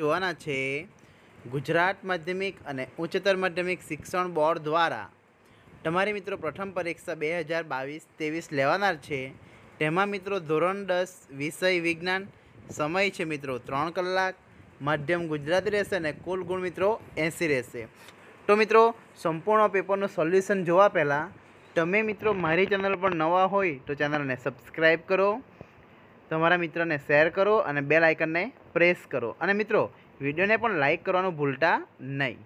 જોવાના છે ગુજરાત માધ્યમિક અને ઉચ્ચતર માધ્યમિક શિક્ષણ બોર્ડ દ્વારા તમારી મિત્રો પ્રથમ પરીક્ષા બે હજાર બાવીસ ત્રેવીસ લેવાનાર છે તેમાં મિત્રો ધોરણ દસ વિષય વિજ્ઞાન સમય છે મિત્રો ત્રણ કલાક માધ્યમ ગુજરાતી રહેશે અને કુલ ગુણ મિત્રો એંસી રહેશે તો મિત્રો સંપૂર્ણ પેપરનું સોલ્યુશન જોવા પહેલાં તમે મિત્રો મારી ચેનલ પર નવા હોય તો ચેનલને સબસ્ક્રાઈબ કરો તમારા મિત્રોને શેર કરો અને બેલ આઇકનને પ્રેસ કરો અને મિત્રો વિડીયોને પણ લાઇક કરવાનું ભૂલતા નહીં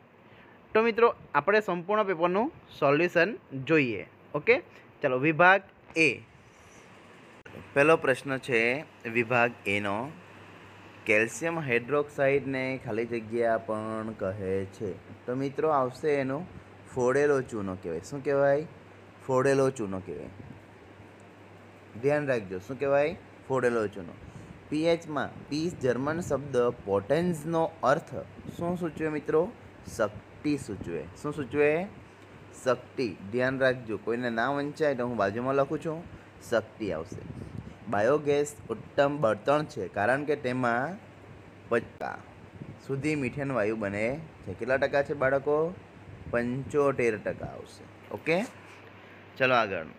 તો મિત્રો આપણે સંપૂર્ણ પેપરનું સોલ્યુશન જોઈએ ઓકે ચાલો વિભાગ એ પહેલો પ્રશ્ન છે વિભાગ એનો કેલ્શિયમ હાઇડ્રોક્સાઇડને ખાલી જગ્યા પણ કહે છે તો મિત્રો આવશે એનો ફોડેલો ચૂનો કહેવાય શું કહેવાય ફોડેલો ચૂનો કહેવાય ધ્યાન રાખજો શું કહેવાય ફોડેલો ચૂનો પીએચમાં પીસ જર્મન શબ્દ પોટેન્સનો અર્થ શું સૂચવે મિત્રો શક્તિ સૂચવે શું સૂચવે શક્તિ ધ્યાન રાખજો કોઈને ના વંચાય તો હું બાજુમાં લખું છું શક્તિ આવશે બાયોગેસ ઉત્તમ બળતણ છે કારણ કે તેમાં પચકા સુધી મીઠેન વાયુ બને છે કેટલા ટકા છે બાળકો પંચોતેર ટકા આવશે ઓકે ચલો આગળ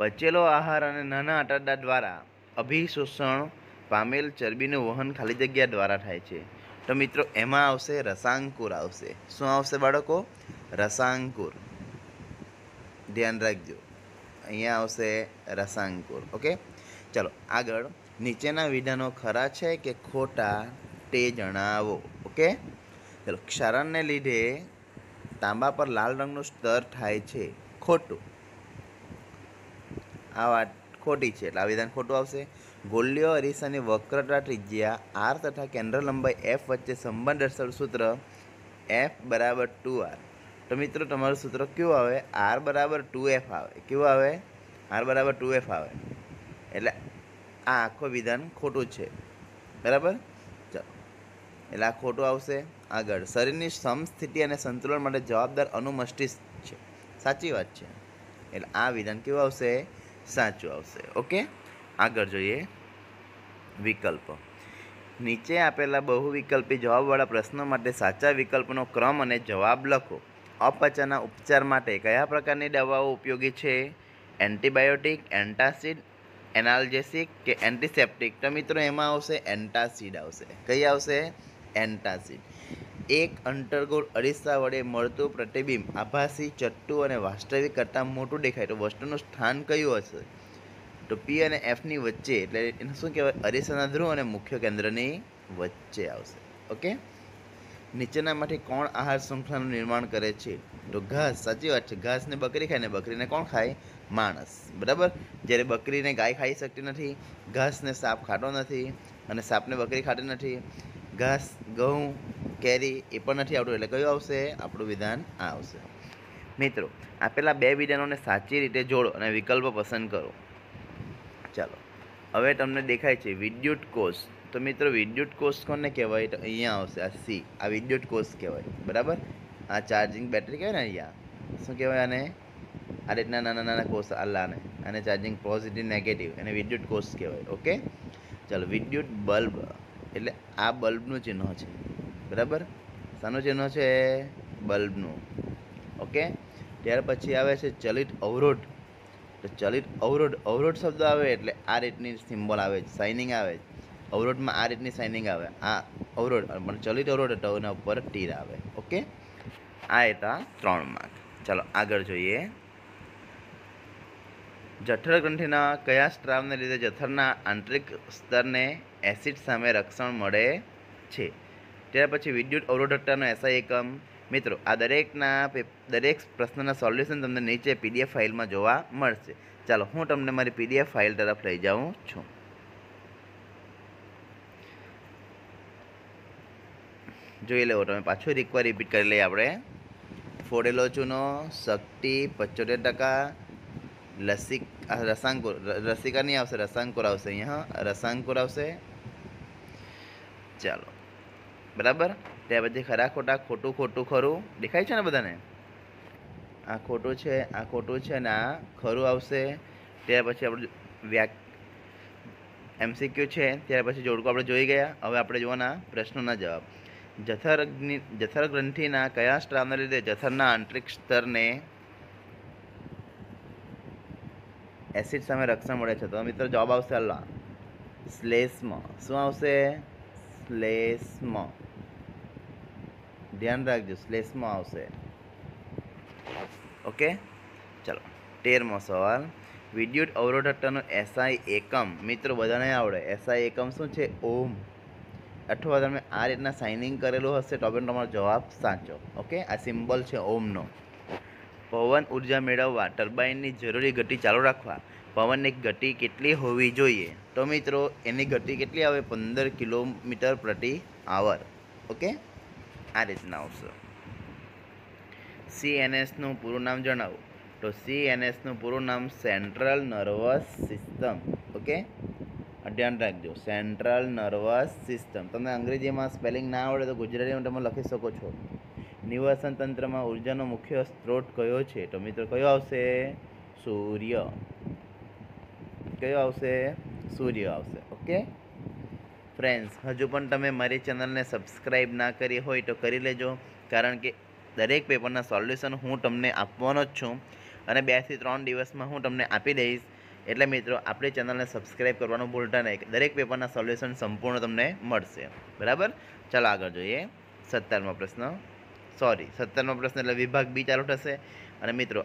પચેલો આહાર અને નાના આટાડા દ્વારા અભિશોષણ પામેલ ચરબીનું વહન ખાલી જગ્યા દ્વારા થાય છે તો મિત્રો એમાં આવશે રસાંકુર આવશે શું આવશે બાળકો રસાંકુર ધ્યાન રાખજો અહીંયા આવશે રસાંકુર ઓકે ચલો આગળ નીચેના વિધાનો ખરા છે કે ખોટા તે જણાવો ઓકે ચલો ક્ષારણને લીધે તાંબા પર લાલ રંગનું સ્તર થાય છે ખોટું આ વાત ખોટી છે એટલે આ વિધાન ખોટું આવશે ગોલ્યો અરીસાની વક્રતા ત્રિજ્યા આર તથા કેન્દ્ર લંબાઈ એફ વચ્ચે સંબંધ દર્શાવ સૂત્ર એફ બરાબર ટુ આર તો મિત્રો તમારું સૂત્ર કેવું આવે આર બરાબર ટુ એફ આવે કેવું આવે આર બરાબર ટુ એફ આવે એટલે આ આખો વિધાન ખોટું છે બરાબર ચાલો એટલે આ ખોટું આવશે આગળ શરીરની સમસ્થિતિ અને સંતુલન માટે જવાબદાર અનુમસ્તિષ્ક છે સાચી વાત છે એટલે આ વિધાન કેવું આવશે સાચું આવશે ઓકે આગળ જોઈએ વિકલ્પ નીચે આપેલા બહુ વિકલ્પી જવાબવાળા પ્રશ્નો માટે સાચા વિકલ્પનો ક્રમ અને જવાબ લખો અપચાના ઉપચાર માટે કયા પ્રકારની દવાઓ ઉપયોગી છે એન્ટીબાયોટિક એન્ટાસિડ એનાલ્જેસિક કે એન્ટિસેપ્ટિક તો મિત્રો એમાં આવશે એન્ટાસિડ આવશે કઈ આવશે એન્ટાસિડ એક અંતર્ગોળ અરીસા વડે મળતું પ્રતિબિંબ આભાસી ચટ્ટુ અને વાસ્તવિક કરતાં મોટું દેખાય તો વસ્તુનું સ્થાન કયું હશે તો પી અને એફની વચ્ચે એટલે એને શું કહેવાય અરીસાના ધ્રુવ અને મુખ્ય કેન્દ્રની વચ્ચે આવશે ઓકે નીચેનામાંથી કોણ આહાર શૃંખલાનું નિર્માણ કરે છે તો ઘાસ સાચી વાત છે ઘાસને બકરી ખાય ને બકરીને કોણ ખાય માણસ બરાબર જ્યારે બકરીને ગાય ખાઈ શકતી નથી ઘાસને સાપ ખાતો નથી અને સાપને બકરી ખાતી નથી ઘાસ ઘઉં કેરી એ પણ નથી આવતું એટલે કયું આવશે આપણું વિધાન આ આવશે મિત્રો આપેલા બે વિધાનોને સાચી રીતે જોડો અને વિકલ્પ પસંદ કરો ચાલો હવે તમને દેખાય છે વિદ્યુત કોષ તો મિત્રો વિદ્યુત કોષ કોને કહેવાય તો અહીંયા આવશે આ સી આ વિદ્યુત કોષ કહેવાય બરાબર આ ચાર્જિંગ બેટરી કહેવાય ને અહીંયા શું કહેવાય આને આ રીતના નાના નાના કોષ આલ્લાને અને ચાર્જિંગ પોઝિટિવ નેગેટિવ એને વિદ્યુત કોષ કહેવાય ઓકે ચાલો વિદ્યુત બલ્બ એટલે આ બલ્બનું ચિહ્ન છે બરાબર શાનું ચિહ્ન છે બલ્બનું ઓકે ત્યાર પછી આવે છે ચલિત અવરોધ તો ચલિત અવરોધ અવરોધ શબ્દ આવે એટલે આ રીતની સિમ્બોલ આવે છે સાઇનિંગ આવે છે અવરોધમાં આ રીતની સાઇનિંગ આવે આ અવરોધ પણ ચલિત અવરોધ હતો એના ઉપર ટીર આવે ઓકે આ હતા ત્રણ માર્ક ચાલો આગળ જોઈએ જઠર ગ્રંથિના કયા સ્ત્રાવને લીધે જઠરના આંતરિક સ્તરને એસિડ સામે રક્ષણ મળે છે ત્યાર પછી વિદ્યુત અવરોધકતાનો એસઆઈ એકમ મિત્રો આ દરેકના દરેક પ્રશ્નના સોલ્યુશન તમને નીચે પીડીએફ ફાઇલમાં જોવા મળશે ચાલો હું તમને મારી પીડીએફ ફાઇલ તરફ લઈ જાઉં છું જોઈ લેવો તમે પાછું એકવાર રિપીટ કરી લઈએ આપણે ફોડેલો ચૂનો શક્તિ પચોતેર ટકા લસિક રસાંકુર રસિકા નહીં આવશે રસાંકુર આવશે અહીંયા રસાંકુર આવશે ચાલો બરાબર ત્યાં પછી ખરા ખોટા ખોટું ખોટું ખરું દેખાય છે ને બધાને આ ખોટું છે આ ખોટું છે ને આ ખરું આવશે ત્યાર પછી આપણે વ્યાક એમસીક્યુ છે ત્યાર પછી જોડકો આપણે જોઈ ગયા હવે આપણે જોવાના પ્રશ્નોના જવાબ જઠર જઠર ગ્રંથિના કયા સ્તરના લીધે જથરના આંતરિક સ્તરને એસિડ સામે રક્ષણ મળે છે તો મિત્રો જવાબ આવશે અલ્લા શ્લેષ્મ શું આવશે શ્લેષ્મ ધ્યાન રાખજો શ્લેષ્મ આવશે ઓકે ચલો તેરમો સવાલ વિદ્યુત અવરોધ અવરોધકતાનું એસઆઈ એકમ મિત્રો બધાને આવડે એસઆઈ એકમ શું છે ઓમ અથવા તમે આ રીતના સાઇનિંગ કરેલું હશે તો પણ તમારો જવાબ સાચો ઓકે આ સિમ્બલ છે ઓમનો પવન ઉર્જા મેળવવા ટર્બાઇનની જરૂરી ગતિ ચાલુ રાખવા પવનની ગતિ કેટલી હોવી જોઈએ તો મિત્રો એની ગતિ કેટલી આવે પંદર કિલોમીટર પ્રતિ આવર ઓકે આ રીતના આવશે સીએનએસનું પૂરું નામ જણાવો તો સીએનએસનું પૂરું નામ સેન્ટ્રલ નર્વસ સિસ્ટમ ઓકે ધ્યાન રાખજો સેન્ટ્રલ નર્વસ સિસ્ટમ તમે અંગ્રેજીમાં સ્પેલિંગ ના આવડે તો ગુજરાતીમાં તમે લખી શકો છો નિવાસન તંત્રમાં ઉર્જાનો મુખ્ય સ્ત્રોત કયો છે તો મિત્રો કયો આવશે સૂર્ય કયો આવશે સૂર્ય આવશે ઓકે ફ્રેન્ડ્સ હજુ પણ તમે મારી ચેનલને સબસ્ક્રાઈબ ના કરી હોય તો કરી લેજો કારણ કે દરેક પેપરના સોલ્યુશન હું તમને આપવાનો જ છું અને બેથી ત્રણ દિવસમાં હું તમને આપી દઈશ એટલે મિત્રો આપણી ચેનલને સબસ્ક્રાઈબ કરવાનું ભૂલતા નહીં દરેક પેપરના સોલ્યુશન સંપૂર્ણ તમને મળશે બરાબર ચાલો આગળ જોઈએ સત્તરમો પ્રશ્ન સોરી સત્તરમો પ્રશ્ન એટલે વિભાગ બી ચાલુ થશે અને મિત્રો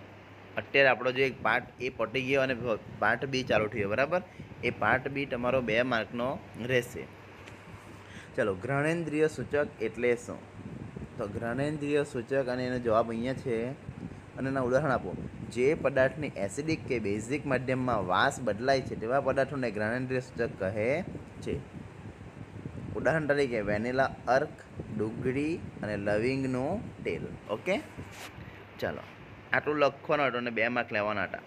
અત્યારે આપણો જે એક પાર્ટ એ પટી ગયો અને પાર્ટ બી ચાલુ થયો બરાબર એ પાર્ટ બી તમારો બે માર્કનો રહેશે ચલો ઘ્રણેન્દ્રિય સૂચક એટલે શું તો ઘ્રણેન્દ્રિય સૂચક અને એનો જવાબ અહીંયા છે અને એના ઉદાહરણ આપો જે પદાર્થની એસિડિક કે બેઝિક માધ્યમમાં વાસ બદલાય છે તેવા પદાર્થોને ઘ્રણેન્દ્રિય સૂચક કહે છે ઉદાહરણ તરીકે વેનિલા અર્ક ડુંગળી અને લવિંગનું તેલ ઓકે ચાલો આટલું લખવાનો હતો અને બે માર્ક લેવાના હતા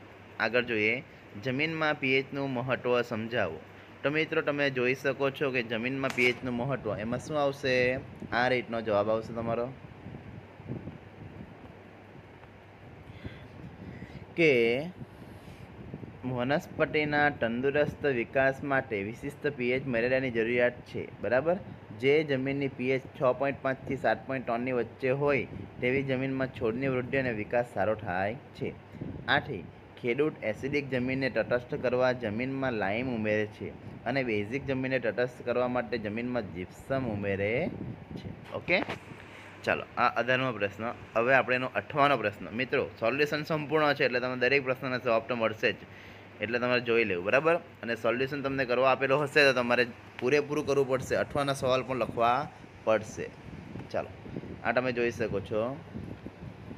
આગળ જોઈએ જમીનમાં પીએચનું મહત્ત્વ સમજાવો તો મિત્રો તમે જોઈ શકો છો કે જમીનમાં પીએચનું મહત્ત્વ એમાં શું આવશે આ રીતનો જવાબ આવશે તમારો કે વનસ્પતિના તંદુરસ્ત વિકાસ માટે વિશિષ્ટ પીએચ મર્યાદાની જરૂરિયાત છે બરાબર જે જમીનની પીએચ છ પોઈન્ટ પાંચથી સાત પોઈન્ટ ત્રણની વચ્ચે હોય તેવી જમીનમાં છોડની વૃદ્ધિ અને વિકાસ સારો થાય છે આથી ખેડૂત એસિડિક જમીનને તટસ્થ કરવા જમીનમાં લાઈમ ઉમેરે છે અને બેઝિક જમીનને તટસ્થ કરવા માટે જમીનમાં જીપ્સમ ઉમેરે છે ઓકે ચાલો આ અઢારમો પ્રશ્ન હવે આપણે એનો અઠવાનો પ્રશ્ન મિત્રો સોલ્યુશન સંપૂર્ણ છે એટલે તમને દરેક પ્રશ્નના જવાબ તો મળશે જ એટલે તમારે જોઈ લેવું બરાબર અને સોલ્યુશન તમને કરવા આપેલો હશે તો તમારે પૂરેપૂરું કરવું પડશે અઠવાના સવાલ પણ લખવા પડશે ચાલો આ તમે જોઈ શકો છો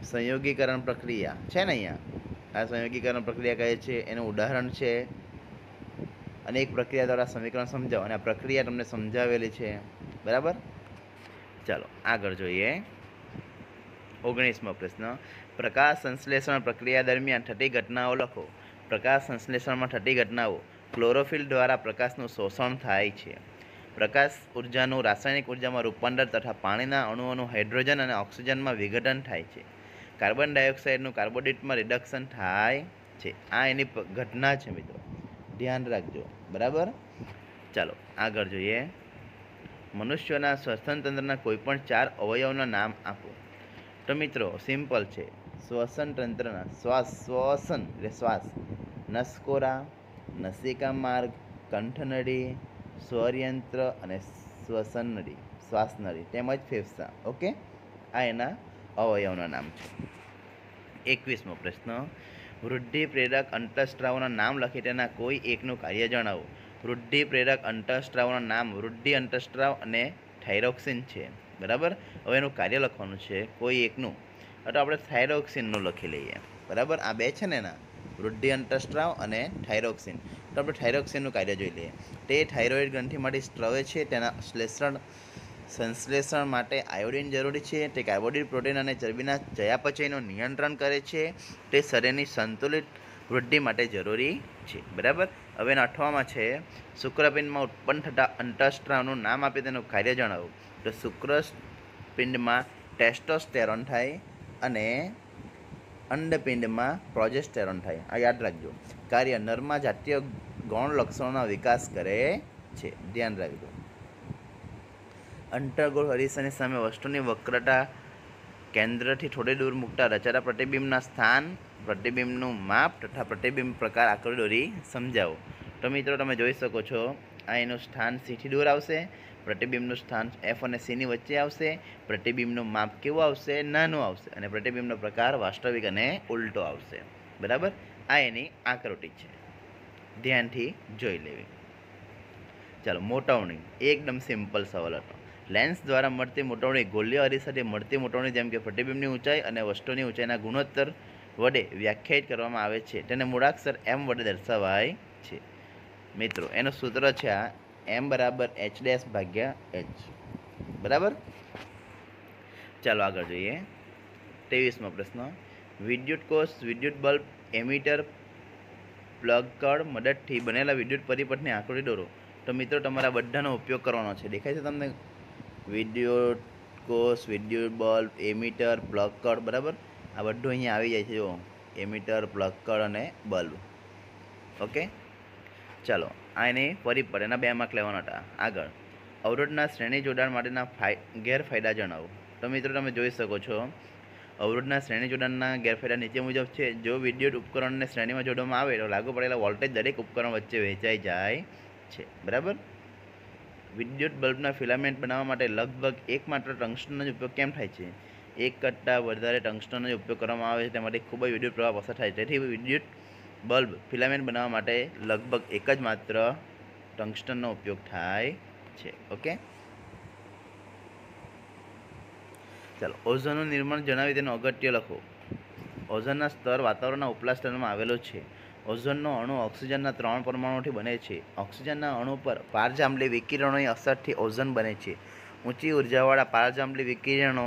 સંયોગીકરણ પ્રક્રિયા છે ને અહીંયા આ સંયોગીકરણ પ્રક્રિયા કહે છે એનું ઉદાહરણ છે અને એક પ્રક્રિયા દ્વારા સમીકરણ સમજાવો અને આ પ્રક્રિયા તમને સમજાવેલી છે બરાબર ચાલો આગળ જોઈએ ઓગણીસમો પ્રશ્ન પ્રકાશ સંશ્લેષણ પ્રક્રિયા દરમિયાન થતી ઘટનાઓ લખો પ્રકાશ સંશ્લેષણમાં થતી ઘટનાઓ ક્લોરોફિલ દ્વારા પ્રકાશનું શોષણ થાય છે પ્રકાશ ઉર્જાનું રાસાયણિક ઉર્જામાં રૂપાંતર તથા પાણીના અણુઓનું હાઇડ્રોજન અને ઓક્સિજનમાં વિઘટન થાય છે કાર્બન ડાયોક્સાઇડનું કાર્બોડિટમાં રિડક્શન થાય છે આ એની ઘટના છે મિત્રો ધ્યાન રાખજો બરાબર ચાલો આગળ જોઈએ મનુષ્યોના શ્વસનતંત્રના કોઈપણ ચાર અવયવના નામ આપો તો મિત્રો સિમ્પલ છે શ્વસન તંત્રના શ્વાસ શ્વસન એટલે શ્વાસ નસકોરા નસિકા માર્ગ કંઠનળી સ્વરયંત્ર અને શ્વસન નળી શ્વાસનળી તેમજ ફેફસા ઓકે આ એના અવયવના નામ છે એકવીસમો પ્રશ્ન વૃદ્ધિ પ્રેરક અંતઃસ્ત્રાવના નામ લખી તેના કોઈ એકનું કાર્ય જણાવો વૃદ્ધિ પ્રેરક અંતઃસ્ત્રાવના નામ વૃદ્ધિ અંતઃસ્ત્રાવ અને થાઇરોક્સિન છે બરાબર હવે એનું કાર્ય લખવાનું છે કોઈ એકનું તો આપણે થાઇરોક્સિનનું લખી લઈએ બરાબર આ બે છે ને એના વૃદ્ધિ અંતઃસ્ત્રાવ અને થાઇરોક્સિન તો આપણે થાઇરોક્સિનનું કાર્ય જોઈ લઈએ તે થાઇરોઇડ ગ્રંથિમાંથી સ્ત્રવે છે તેના શ્લેષણ સંશ્લેષણ માટે આયોડિન જરૂરી છે તે કાર્બોડિડ પ્રોટીન અને ચરબીના ચયાપચયનું નિયંત્રણ કરે છે તે શરીરની સંતુલિત વૃદ્ધિ માટે જરૂરી છે બરાબર હવે અઠવામાં છે શુક્રપિંડમાં ઉત્પન્ન થતા અંતઃસ્ત્રાવનું નામ આપી તેનું કાર્ય જણાવો તો શુક્રપિંડમાં ટેસ્ટોસ્ટેરોન થાય અને અંડપિંડમાં પ્રોજેસ્ટેરોન થાય આ યાદ રાખજો કાર્ય નરમાં જાતીય ગૌણ લક્ષણોના વિકાસ કરે છે ધ્યાન રાખજો અંતર્ગોળ હરીસાની સામે વસ્તુની વક્રતા કેન્દ્રથી થોડે દૂર મૂકતા રચાતા પ્રતિબિંબના સ્થાન પ્રતિબિંબનું માપ તથા પ્રતિબિંબ પ્રકાર આકૃતિ દોરી સમજાવો તો મિત્રો તમે જોઈ શકો છો આ એનું સ્થાન સીથી દૂર આવશે પ્રતિબિંબનું સ્થાન એફ અને સીની વચ્ચે આવશે પ્રતિબિંબનું માપ કેવું આવશે નાનું આવશે અને પ્રતિબિંબનો પ્રકાર વાસ્તવિક અને ઉલટો આવશે બરાબર આ એની આકૃતિ છે ધ્યાનથી જોઈ લેવી ચાલો મોટવણી એકદમ સિમ્પલ સવાલ હતો લેન્સ દ્વારા મળતી મોટવણી ગોલ્ય અરી સાથે મળતી મોટવણી જેમ કે પ્રતિબિંબની ઊંચાઈ અને વસ્તુની ઊંચાઈના ગુણોત્તર વડે વ્યાખ્યાયિત કરવામાં આવે છે તેને મૂળાક્ષર એમ વડે દર્શાવાય છે મિત્રો એનું સૂત્ર છે આ એમ બરાબર એચ ડેશ ભાગ્યા એચ બરાબર ચાલો આગળ જોઈએ ત્રેવીસમો પ્રશ્ન વિદ્યુત કોષ વિદ્યુત બલ્બ એમીટર પ્લગ કળ મદદથી બનેલા વિદ્યુત પરિપથની આકૃતિ દોરો તો મિત્રો તમારા બધાનો ઉપયોગ કરવાનો છે દેખાય છે તમને વિદ્યુત કોષ વિદ્યુત બલ્બ એમીટર પ્લગ કળ બરાબર આ બધું અહીંયા આવી જાય છે જુઓ એમીટર પ્લગ કળ અને બલ્બ ઓકે ચાલો આને ફરી પડે એના બે માર્ક લેવાના હતા આગળ અવરોધના શ્રેણી જોડાણ માટેના ગેરફાયદા જણાવો તો મિત્રો તમે જોઈ શકો છો અવરોધના શ્રેણી જોડાણના ગેરફાયદા નીચે મુજબ છે જો વિદ્યુત ઉપકરણને શ્રેણીમાં જોડવામાં આવે તો લાગુ પડેલા વોલ્ટેજ દરેક ઉપકરણ વચ્ચે વહેંચાઈ જાય છે બરાબર વિદ્યુત બલ્બના ફિલામેન્ટ બનાવવા માટે લગભગ એકમાત્ર ટંગસ્ટનનો જ ઉપયોગ કેમ થાય છે એક કરતાં વધારે ટંગસ્ટનનો જ ઉપયોગ કરવામાં આવે છે તેમાંથી ખૂબ જ વિદ્યુત પ્રવાહ પસાર થાય છે તેથી વિદ્યુત બલ્બ ફિલામેન્ટ બનાવવા માટે લગભગ એક જ માત્ર ટંગસ્ટનનો ઉપયોગ થાય છે ઓકે ચાલો ઓઝોનનું નિર્માણ જણાવી તેનું અગત્ય લખો ઓઝોનના સ્તર વાતાવરણના ઉપલા સ્તરમાં આવેલો છે ઓઝોનનો અણુ ઓક્સિજનના ત્રણ પરમાણુઓથી બને છે ઓક્સિજનના અણુ પર પારજાંબલી વિકિરણોની અસરથી ઓઝન બને છે ઊંચી ઉર્જાવાળા પારજાંબલી વિકિરણો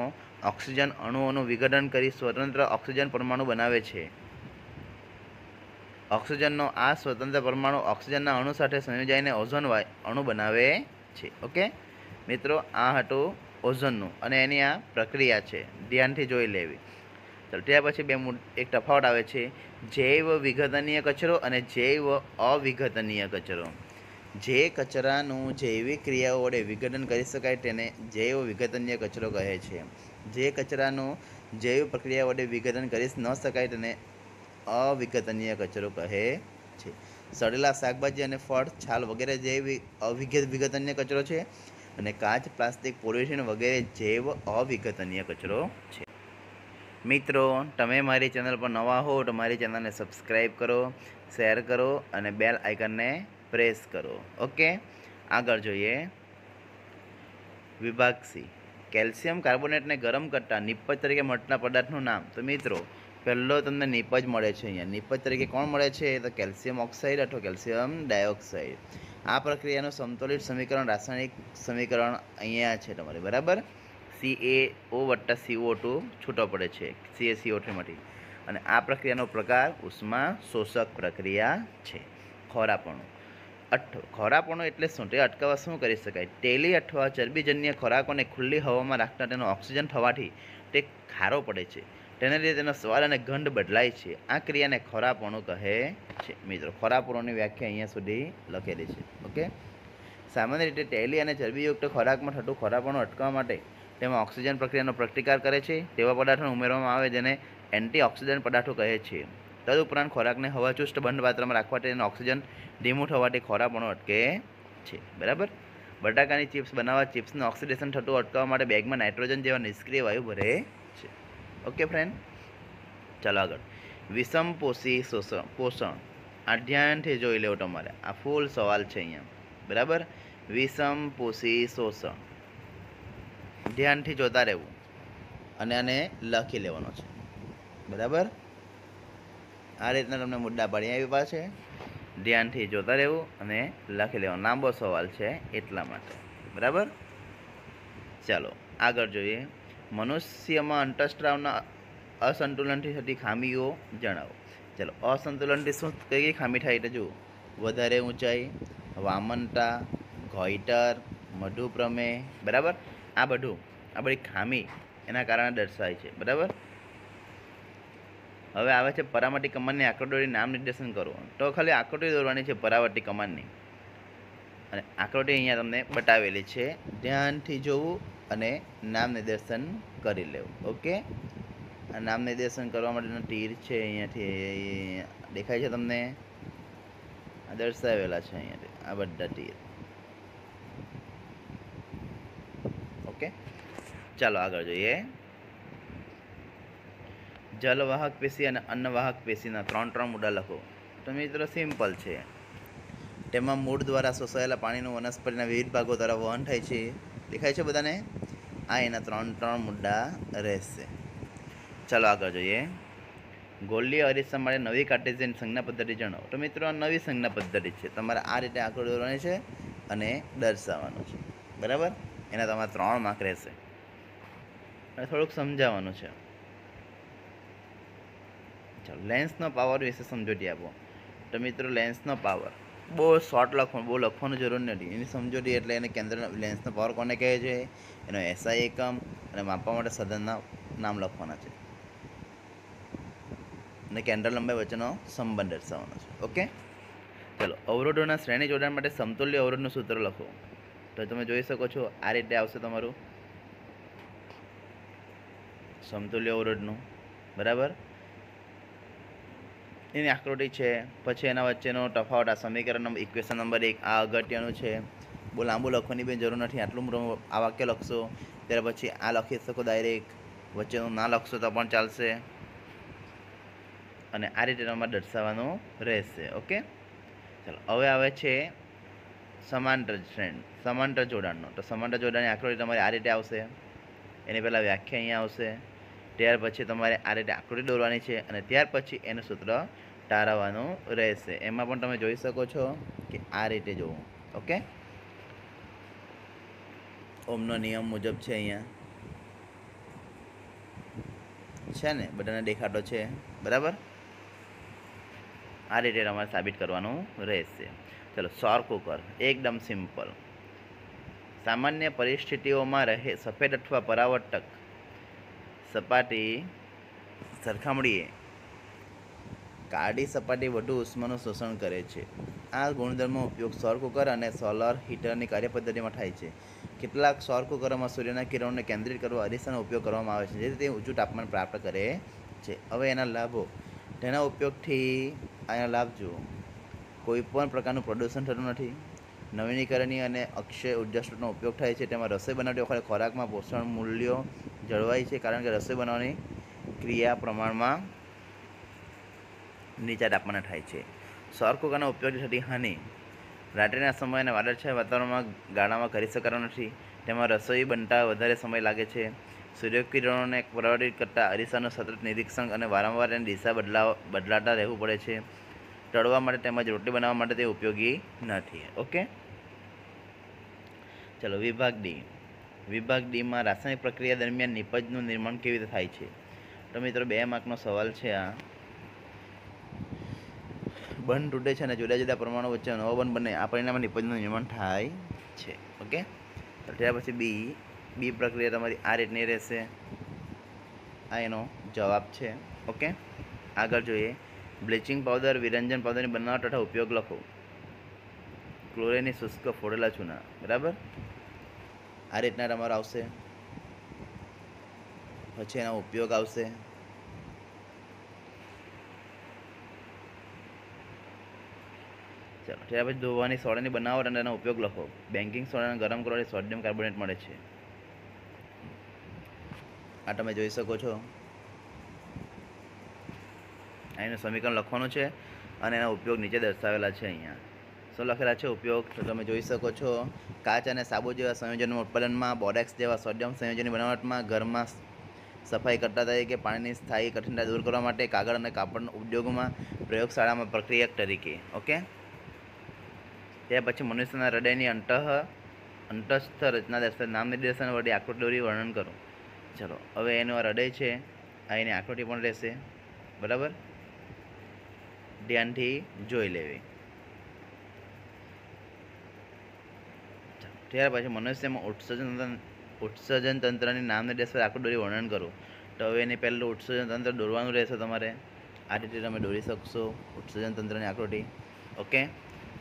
ઓક્સિજન અણુઓનું વિઘટન કરી સ્વતંત્ર ઓક્સિજન પરમાણુ બનાવે છે ઓક્સિજનનો આ સ્વતંત્ર પરમાણુ ઓક્સિજનના અણુ સાથે સંયોજાઈને ઓઝોન અણુ બનાવે છે ઓકે મિત્રો આ હતું ઓઝોનનું અને એની આ પ્રક્રિયા છે ધ્યાનથી જોઈ લેવી ચાલો ત્યાર પછી બે એક તફાવત આવે છે જૈવ વિઘટનીય કચરો અને જૈવ અવિઘટનીય કચરો જે કચરાનું જૈવિક ક્રિયાઓ વડે વિઘટન કરી શકાય તેને જૈવ વિઘટનીય કચરો કહે છે જે કચરાનું જૈવ પ્રક્રિયા વડે વિઘટન કરી ન શકાય તેને અવિઘતનીય કચરો કહે છે સડેલા શાકભાજી અને ફળ છાલ વગેરે જેવી અવિગત વિઘતનીય કચરો છે અને કાચ પ્લાસ્ટિક પોલ્યુશન વગેરે જેવ અવિઘતનીય કચરો છે મિત્રો તમે મારી ચેનલ પર નવા હો તો મારી ચેનલને સબસ્ક્રાઈબ કરો શેર કરો અને બેલ આઇકનને પ્રેસ કરો ઓકે આગળ જોઈએ વિભાગ સી કેલ્શિયમ કાર્બોનેટને ગરમ કરતાં નિપજ તરીકે મટના પદાર્થનું નામ તો મિત્રો પહેલો તમને નીપજ મળે છે અહીંયા નિપજ તરીકે કોણ મળે છે તો કેલ્શિયમ ઓક્સાઇડ અથવા કેલ્શિયમ ડાયોક્સાઇડ આ પ્રક્રિયાનું સંતુલિત સમીકરણ રાસાયણિક સમીકરણ અહીંયા છે તમારે બરાબર સી એ ઓ વત્તા સીઓ ટુ છૂટો પડે છે સી એ સીઓ ટુમાંથી અને આ પ્રક્રિયાનો પ્રકાર ઉષ્મા શોષક પ્રક્રિયા છે ખોરાપણું અઠ ખોરાપણો એટલે શું તે અટકાવવા શું કરી શકાય તેલી અથવા ચરબીજન્ય ખોરાકોને ખુલ્લી હવામાં રાખતા તેનો ઓક્સિજન થવાથી તે ખારો પડે છે તેના લીધે તેનો સ્વાદ અને ગંધ બદલાય છે આ ક્રિયાને ખોરાપણું કહે છે મિત્રો ખોરાપણુંની વ્યાખ્યા અહીંયા સુધી લખેલી છે ઓકે સામાન્ય રીતે તેલી અને ચરબીયુક્ત ખોરાકમાં થતું ખોરાપણું અટકવા માટે તેમાં ઓક્સિજન પ્રક્રિયાનો પ્રતિકાર કરે છે તેવા પદાર્થોને ઉમેરવામાં આવે જેને એન્ટીઓક્સિડન્ટ પદાર્થો કહે છે તદુપરાંત ખોરાકને હવાચુસ્ત બંધ પાત્રમાં રાખવાથી તેનું ઓક્સિજન ધીમું થવાથી ખોરાપણું અટકે છે બરાબર બટાકાની ચિપ્સ બનાવવા ચિપ્સનું ઓક્સિડેશન થતું અટકાવવા માટે બેગમાં નાઇટ્રોજન જેવા નિષ્ક્રિય વાયુ ભરે ઓકે ફ્રેન્ડ ચાલો આગળ વિષમપોષી શોષણ પોષણ આ ધ્યાનથી જોઈ લેવું તમારે આ ફૂલ સવાલ છે અહીંયા બરાબર વિષમપોષી શોષણ ધ્યાનથી જોતા રહેવું અને આને લખી લેવાનો છે બરાબર આ રીતના તમને મુદ્દા ભણી આવ્યા છે ધ્યાનથી જોતા રહેવું અને લખી લેવાનો લાંબો સવાલ છે એટલા માટે બરાબર ચાલો આગળ જોઈએ મનુષ્યમાં અંતઃસ્ત્રાવના અસંતુલનથી થતી ખામીઓ જણાવો ચાલો અસંતુલનથી શું કઈ કઈ ખામી થાય એટલે જુઓ વધારે ઊંચાઈ વામનતા ઘોઈટર મધુપ્રમેહ બરાબર આ બધું આ બધી ખામી એના કારણે દર્શાય છે બરાબર હવે આવે છે પરાવર્તી કમાનની આકૃતિ નામ નિર્દેશન કરો તો ખાલી આકૃતિ દોરવાની છે પરાવર્તી કમાનની અને આકૃતિ અહીંયા તમને બતાવેલી છે ધ્યાનથી જોવું અને નામ નિર્દેશન કરી લેવું ઓકે આ નામ નિર્દેશન કરવા માટેનો તીર છે અહીંયાથી દેખાય છે તમને દર્શાવેલા છે અહીંયાથી આ બધા તીર ઓકે ચાલો આગળ જોઈએ જલવાહક પેશી અને અન્નવાહક પેશીના ત્રણ ત્રણ મુદ્દા લખો તો મિત્રો સિમ્પલ છે તેમાં મૂળ દ્વારા શોષાયેલા પાણીનું વનસ્પતિના વિવિધ ભાગો દ્વારા વહન થાય છે દેખાય છે બધાને આ એના ત્રણ ત્રણ મુદ્દા રહેશે ચાલો આગળ જોઈએ ગોલ્લી અરીસા માટે નવી કાર્ટેશિયન સંજ્ઞા પદ્ધતિ જણાવો તો મિત્રો આ નવી સંજ્ઞા પદ્ધતિ છે તમારે આ રીતે આગળ દોરવાની છે અને દર્શાવવાનું છે બરાબર એના તમારા ત્રણ માર્ક રહેશે અને થોડુંક સમજાવવાનું છે ચાલો લેન્સનો પાવર વિશે સમજૂતી આપો તો મિત્રો લેન્સનો પાવર બહુ શોર્ટ લખવાનું બહુ લખવાની જરૂર નથી એની સમજૂતી એટલે એને કેન્દ્ર લેન્સનો પાવર કોને કહે છે એનો એસઆઈ એકમ અને માપવા માટે સદનના નામ લખવાના છે અને કેન્દ્ર લંબાઈ વચ્ચેનો સંબંધ દર્શાવવાનો છે ઓકે ચલો અવરોધોના શ્રેણી જોડાણ માટે સમતુલ્ય અવરોધનું સૂત્ર લખો તો તમે જોઈ શકો છો આ રીતે આવશે તમારું સમતુલ્ય અવરોધનું બરાબર એની આકૃતિ છે પછી એના વચ્ચેનો તફાવત આ સમીકરણ ઇક્વેશન નંબર એક આ અગત્યનું છે બહુ લાંબુ લખવાની બી જરૂર નથી આટલું આ વાક્ય લખશો ત્યારે પછી આ લખી શકો ડાયરેક્ટ વચ્ચેનું ના લખશો તો પણ ચાલશે અને આ રીતે તમારે દર્શાવવાનું રહેશે ઓકે ચાલો હવે આવે છે સમાંતર શ્રેણ સમાંતર જોડાણનો તો સમાંતર જોડાણની આકૃતિ તમારી આ રીતે આવશે એની પહેલાં વ્યાખ્યા અહીંયા આવશે ત્યાર પછી તમારે આ રીતે આકૃતિ દોરવાની છે અને ત્યાર પછી એનું સૂત્ર તારવવાનું રહેશે એમાં પણ તમે જોઈ શકો છો કે આ રીતે જોવું ઓકે ઓમનો નિયમ મુજબ છે અહીંયા છે ને બધાને દેખાતો છે બરાબર આ રીતે તમારે સાબિત કરવાનું રહેશે ચલો સોર કુકર એકદમ સિમ્પલ સામાન્ય પરિસ્થિતિઓમાં રહે સફેદ અથવા પરાવર્તક સપાટી સરખામણીએ કાળી સપાટી વધુ ઉષ્માનું શોષણ કરે છે આ ગુણધર્મો ઉપયોગ સોર કુકર અને સોલર હીટરની કાર્યપદ્ધતિમાં થાય છે કેટલાક સોર કુકરોમાં સૂર્યના કિરણોને કેન્દ્રિત કરવા અરીસાનો ઉપયોગ કરવામાં આવે છે જેથી તે ઊંચું તાપમાન પ્રાપ્ત કરે છે હવે એના લાભો તેના ઉપયોગથી આના લાભ જુઓ કોઈપણ પ્રકારનું પ્રદૂષણ થતું નથી નવીનીકરણીય અને અક્ષય ઉર્જા સ્ત્રોતનો ઉપયોગ થાય છે તેમાં રસોઈ બનાવતી વખતે ખોરાકમાં પોષણ મૂલ્યો જળવાય છે કારણ કે રસોઈ બનાવવાની ક્રિયા પ્રમાણમાં નીચા તાપમાને થાય છે સૌર કુકરના ઉપયોગથી થતી હાનિ રાત્રિના સમય અને વાદળછાયા વાતાવરણમાં ગાળામાં કરી શકાતો નથી તેમાં રસોઈ બનતા વધારે સમય લાગે છે સૂર્યકિરણોને પ્રવર્તિત કરતાં અરીસાનું સતત નિરીક્ષણ અને વારંવાર તેની દિશા બદલાવ બદલાતા રહેવું પડે છે તળવા માટે તેમજ રોટલી બનાવવા માટે તે ઉપયોગી નથી ઓકે ચલો વિભાગ ડી વિભાગ ડીમાં રાસાયણિક પ્રક્રિયા દરમિયાન નિપજનું નિર્માણ કેવી રીતે થાય છે તો મિત્રો બે માર્કનો સવાલ છે આ બન તૂટે છે અને જુદા જુદા પ્રમાણો વચ્ચે નવો બન બને આ પરિણામે નિપજનું નિર્માણ થાય છે ઓકે ત્યાર પછી બી બી પ્રક્રિયા તમારી આ રીતની રહેશે આ એનો જવાબ છે ઓકે આગળ જોઈએ બ્લીચિંગ પાવડર વિરંજન પાવડરની બનાવટ તથા ઉપયોગ લખો ક્લોરેની શુષ્ક ફોડેલા ચૂના બરાબર આ રીતના તમારો આવશે પછી એનો ઉપયોગ આવશે ચાલો ત્યાર પછી ધોવાની સોડાની બનાવો અને એનો ઉપયોગ લખો બેંકિંગ સોડાને ગરમ કરવાની સોડિયમ કાર્બોનેટ મળે છે આ તમે જોઈ શકો છો અહીંનું સમીકરણ લખવાનું છે અને એના ઉપયોગ નીચે દર્શાવેલા છે અહીંયા વસ્તુઓ લખેલા છે ઉપયોગ તો તમે જોઈ શકો છો કાચ અને સાબુ જેવા સંયોજનના ઉત્પાદનમાં બોડેક્સ જેવા સોડિયમ સંયોજનની બનાવટમાં ઘરમાં સફાઈ કરતા તરીકે પાણીની સ્થાયી કઠિનતા દૂર કરવા માટે કાગળ અને કાપડના ઉદ્યોગમાં પ્રયોગશાળામાં પ્રક્રિયક તરીકે ઓકે ત્યાર પછી મનુષ્યના હૃદયની અંતઃ અંતસ્થ રચના દર્શાવે નામ નિર્દેશન વડે આકૃતિ દોરી વર્ણન કરો ચલો હવે એનું હૃદય છે આ એની આકૃતિ પણ રહેશે બરાબર ધ્યાનથી જોઈ લેવી ત્યાર પછી મનુષ્યમાં ઉત્સર્જન ઉત્સર્જન તંત્રની નામની ડેશ પર આખું દોરી વર્ણન કરો તો હવે એની પહેલું ઉત્સર્જન તંત્ર દોરવાનું રહેશે તમારે આ રીતે તમે દોરી શકશો ઉત્સર્જન તંત્રની આકૃતિ ઓકે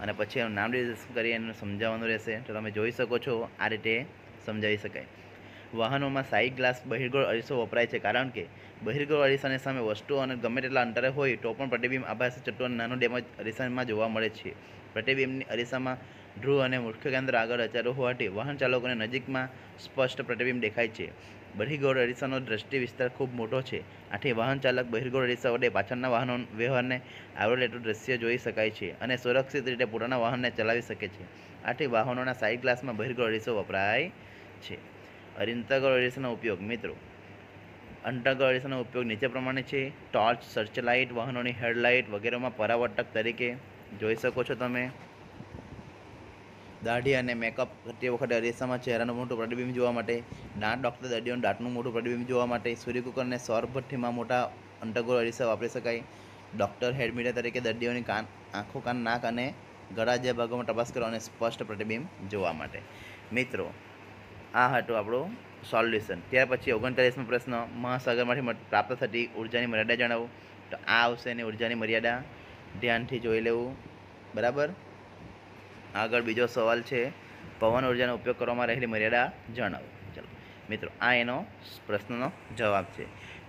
અને પછી એનું નામ ડિસ્કસ કરી એનું સમજાવવાનું રહેશે તો તમે જોઈ શકો છો આ રીતે સમજાવી શકાય વાહનોમાં સાઈડ ગ્લાસ બહિર્ગોળ અરીસો વપરાય છે કારણ કે બહિર્ગોળ અરીસાની સામે વસ્તુઓ અને ગમે તેટલા અંતરે હોય તો પણ પ્રતિબિંબ આભાસી ચટ્ટો નાનો ડેમેજ અરીસામાં જોવા મળે છે પ્રતિબિંબની અરીસામાં ધ્રુવ અને મુખ્ય કેન્દ્ર આગળ રચાયેલું હોવાથી વાહન ચાલકોને નજીકમાં સ્પષ્ટ પ્રતિબિંબ દેખાય છે બહિર્ગોળ અરીસાનો દ્રષ્ટિ વિસ્તાર ખૂબ મોટો છે આથી વાહન ચાલક બહિર્ગોળ અરીસા વડે પાછળના વાહનો વ્યવહારને આવરી લેતું દ્રશ્ય જોઈ શકાય છે અને સુરક્ષિત રીતે પોતાના વાહનને ચલાવી શકે છે આથી વાહનોના સાઇડ ગ્લાસમાં બહિર્ગોળ અરીસો વપરાય છે અંતર્ગોળ અરીસાનો ઉપયોગ મિત્રો અંતર્ગોળ અરીસાનો ઉપયોગ નીચે પ્રમાણે છે ટોર્ચ સર્ચ લાઇટ વાહનોની હેડલાઇટ વગેરેમાં પરાવર્તક તરીકે જોઈ શકો છો તમે દાઢી અને મેકઅપ કરતી વખતે અરીસામાં ચહેરાનું મોટું પ્રતિબિંબ જોવા માટે દાંત ડૉક્ટર દર્દીઓનું દાંતનું મોટું પ્રતિબિંબ જોવા માટે સૂર્યકુકરને અને મોટા અંટગોળ અરીસા વાપરી શકાય ડૉક્ટર હેડમીટર તરીકે દર્દીઓની કાન આંખો કાન નાક અને ગળા જે ભાગોમાં તપાસ કરવા અને સ્પષ્ટ પ્રતિબિંબ જોવા માટે મિત્રો આ હતું આપણું સોલ્યુશન ત્યાર પછી ઓગણચાલીસમો પ્રશ્ન મહાસાગરમાંથી પ્રાપ્ત થતી ઉર્જાની મર્યાદા જણાવો તો આ આવશે એની ઉર્જાની મર્યાદા ધ્યાનથી જોઈ લેવું બરાબર આગળ બીજો સવાલ છે પવન ઉર્જાનો ઉપયોગ કરવામાં રહેલી મર્યાદા જણાવો ચલો મિત્રો આ એનો પ્રશ્નનો જવાબ છે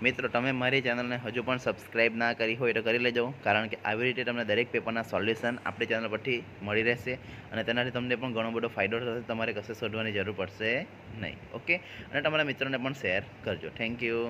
મિત્રો તમે મારી ચેનલને હજુ પણ સબસ્ક્રાઈબ ના કરી હોય તો કરી લેજો કારણ કે આવી રીતે તમને દરેક પેપરના સોલ્યુશન આપણી ચેનલ પરથી મળી રહેશે અને તેનાથી તમને પણ ઘણો બધો ફાયદો થશે તમારે કશે શોધવાની જરૂર પડશે નહીં ઓકે અને તમારા મિત્રોને પણ શેર કરજો થેન્ક યુ